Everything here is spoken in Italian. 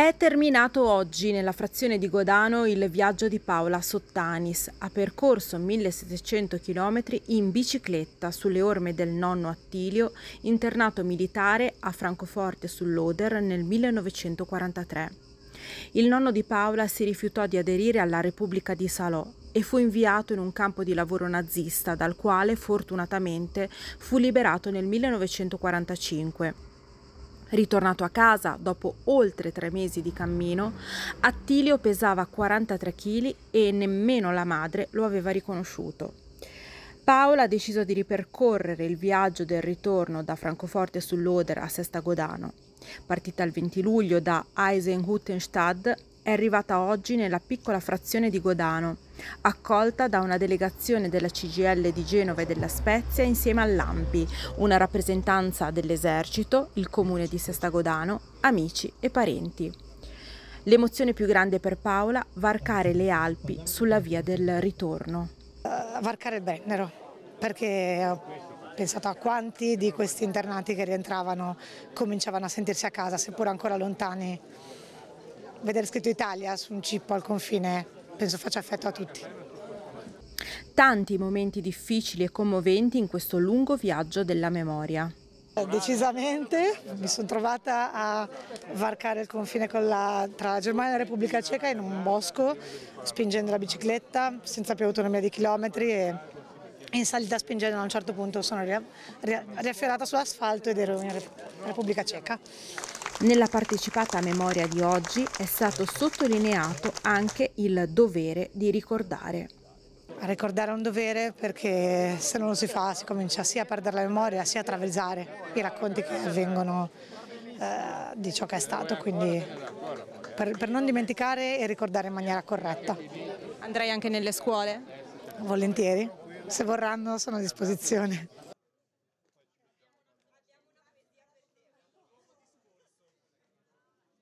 È terminato oggi nella frazione di Godano il viaggio di Paola Sottanis. Ha percorso 1700 km in bicicletta sulle orme del nonno Attilio, internato militare a Francoforte sull'Oder nel 1943. Il nonno di Paola si rifiutò di aderire alla Repubblica di Salò e fu inviato in un campo di lavoro nazista dal quale fortunatamente fu liberato nel 1945. Ritornato a casa dopo oltre tre mesi di cammino, Attilio pesava 43 kg e nemmeno la madre lo aveva riconosciuto. Paola ha deciso di ripercorrere il viaggio del ritorno da Francoforte sull'Oder a Sesta Godano. Partita il 20 luglio da Eisenhuttenstadt, è arrivata oggi nella piccola frazione di Godano, accolta da una delegazione della CGL di Genova e della Spezia insieme all'AMPI, una rappresentanza dell'esercito, il comune di Sesta Godano, amici e parenti. L'emozione più grande per Paola, varcare le Alpi sulla via del ritorno. Uh, varcare il Brennero, perché ho pensato a quanti di questi internati che rientravano cominciavano a sentirsi a casa, seppur ancora lontani vedere scritto Italia su un chip al confine penso faccia affetto a tutti. Tanti momenti difficili e commoventi in questo lungo viaggio della memoria. Eh, decisamente mi sono trovata a varcare il confine la, tra la Germania e la Repubblica Ceca in un bosco, spingendo la bicicletta, senza più autonomia di chilometri e in salita spingendo a un certo punto sono riafferrata sull'asfalto ed ero in Repubblica Ceca. Nella partecipata a memoria di oggi è stato sottolineato anche il dovere di ricordare. A ricordare è un dovere perché se non lo si fa si comincia sia a perdere la memoria sia a travisare i racconti che avvengono eh, di ciò che è stato, quindi per, per non dimenticare e ricordare in maniera corretta. Andrei anche nelle scuole? Volentieri, se vorranno sono a disposizione.